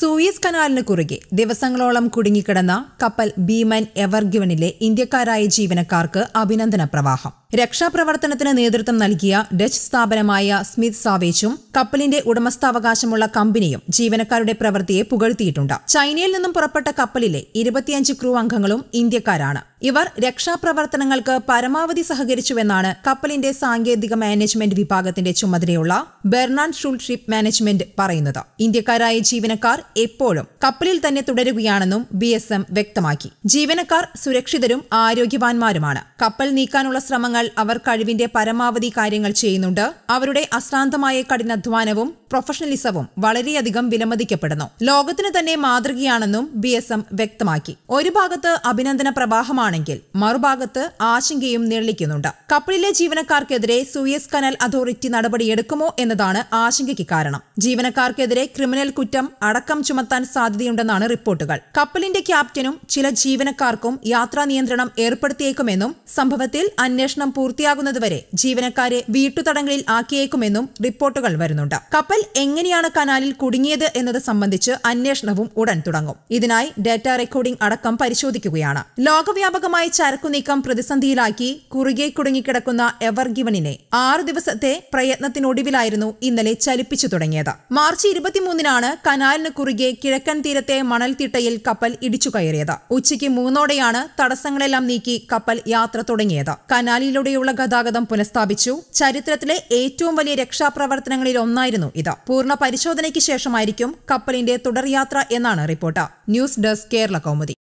Suess കനാലിന് കുറുകെ ദിവസങ്ങളോളം കുടുങ്ങിക്കിടന്ന കപ്പൽ ഭീമൻ എവർഗിവണിലെ ഇന്ത്യക്കാരായ ജീവനക്കാർക്ക് അഭിനന്ദന പ്രവാഹം രക്ഷാപ്രവർത്തനത്തിന് നേതൃത്വം നൽകിയ ഡച്ച് സ്ഥാപനമായ സ്മിത്ത് സാവേജും കപ്പലിന്റെ ഉടമസ്ഥാവകാശമുള്ള കമ്പനിയും ജീവനക്കാരുടെ പ്രവൃത്തിയെ പുകഴ്ത്തിയിട്ടുണ്ട് ചൈനയിൽ നിന്നും പുറപ്പെട്ട കപ്പലിലെ ഇരുപത്തിയഞ്ച് ക്രൂ അംഗങ്ങളും ഇന്ത്യക്കാരാണ് ഇവർ രക്ഷാപ്രവർത്തനങ്ങൾക്ക് പരമാവധി സഹകരിച്ചുവെന്നാണ് കപ്പലിന്റെ സാങ്കേതിക മാനേജ്മെന്റ് വിഭാഗത്തിന്റെ ചുമതലയുള്ള ബെർണാഡ് ഷുൾ ഷിപ്പ് മാനേജ്മെന്റ് പറയുന്നത് ഇന്ത്യക്കാരായ ജീവനക്കാർ എപ്പോഴും കപ്പലിൽ തന്നെ തുടരുകയാണെന്നും ബി എസ് എം വ്യക്തമാക്കി ജീവനക്കാർ സുരക്ഷിതരും ആരോഗ്യവാന്മാരുമാണ് കപ്പൽ നീക്കാനുള്ള ശ്രമങ്ങൾ അവർ കഴിവിന്റെ പരമാവധി കാര്യങ്ങൾ ചെയ്യുന്നുണ്ട് അവരുടെ അശ്രാന്തമായ കഠിനാധ്വാനവും പ്രൊഫഷണലിസവും വളരെയധികം വിലമതിക്കപ്പെടുന്നു ലോകത്തിന് തന്നെ മാതൃകയാണെന്നും ബി എസ് എം വ്യക്തമാക്കി ഒരു ഭാഗത്ത് അഭിനന്ദന പ്രവാഹമാണെങ്കിൽ മറുഭാഗത്ത് ആശങ്കയും നിലനിൽക്കുന്നുണ്ട് കപ്പലിലെ ജീവനക്കാർക്കെതിരെ സൂയസ് കനൽ അതോറിറ്റി നടപടിയെടുക്കുമോ എന്നതാണ് ആശങ്കയ്ക്ക് കാരണം ജീവനക്കാർക്കെതിരെ ക്രിമിനൽ കുറ്റം അടക്കം അടക്കം ചുമത്താൻ സാധ്യതയുണ്ടെന്നാണ് റിപ്പോർട്ടുകൾ കപ്പലിന്റെ ക്യാപ്റ്റനും ചില ജീവനക്കാർക്കും യാത്രാ നിയന്ത്രണം ഏർപ്പെടുത്തിയേക്കുമെന്നും സംഭവത്തിൽ അന്വേഷണം പൂർത്തിയാകുന്നതുവരെ ജീവനക്കാരെ വീട്ടുതടങ്കലിൽ ആക്കിയേക്കുമെന്നും റിപ്പോർട്ടുകൾ വരുന്നുണ്ട് കപ്പൽ എങ്ങനെയാണ് കനാലിൽ കുടുങ്ങിയത് എന്നത് സംബന്ധിച്ച് അന്വേഷണവും ഉടൻ തുടങ്ങും ഇതിനായി ഡാറ്റ റെക്കോർഡിംഗ് അടക്കം പരിശോധിക്കുകയാണ് ലോകവ്യാപകമായ ചരക്കുനീക്കം പ്രതിസന്ധിയിലാക്കി കുറുകെ കുടുങ്ങിക്കിടക്കുന്ന എവർ ഗിവണിനെ ആറ് ദിവസത്തെ പ്രയത്നത്തിനൊടുവിലായിരുന്നു ഇന്നലെ ചലിപ്പിച്ചു തുടങ്ങിയത് മാർച്ച് ഇരുപത്തിമൂന്നിനാണ് കനാലിന് കുറുകെ കിഴക്കൻ തീരത്തെ മണൽത്തിട്ടയിൽ കപ്പൽ ഇടിച്ചു കയറിയത് ഉച്ചയ്ക്ക് മൂന്നോടെയാണ് തടസ്സങ്ങളെല്ലാം നീക്കി കപ്പൽ യാത്ര തുടങ്ങിയത് കനാലിലൂടെയുള്ള ഗതാഗതം പുനഃസ്ഥാപിച്ചു ചരിത്രത്തിലെ ഏറ്റവും വലിയ രക്ഷാപ്രവർത്തനങ്ങളിൽ ഒന്നായിരുന്നു ഇത് പൂർണ്ണ പരിശോധനയ്ക്ക് ശേഷമായിരിക്കും കപ്പലിന്റെ തുടർയാത്ര എന്നാണ് report news desk Kerala Kaumudi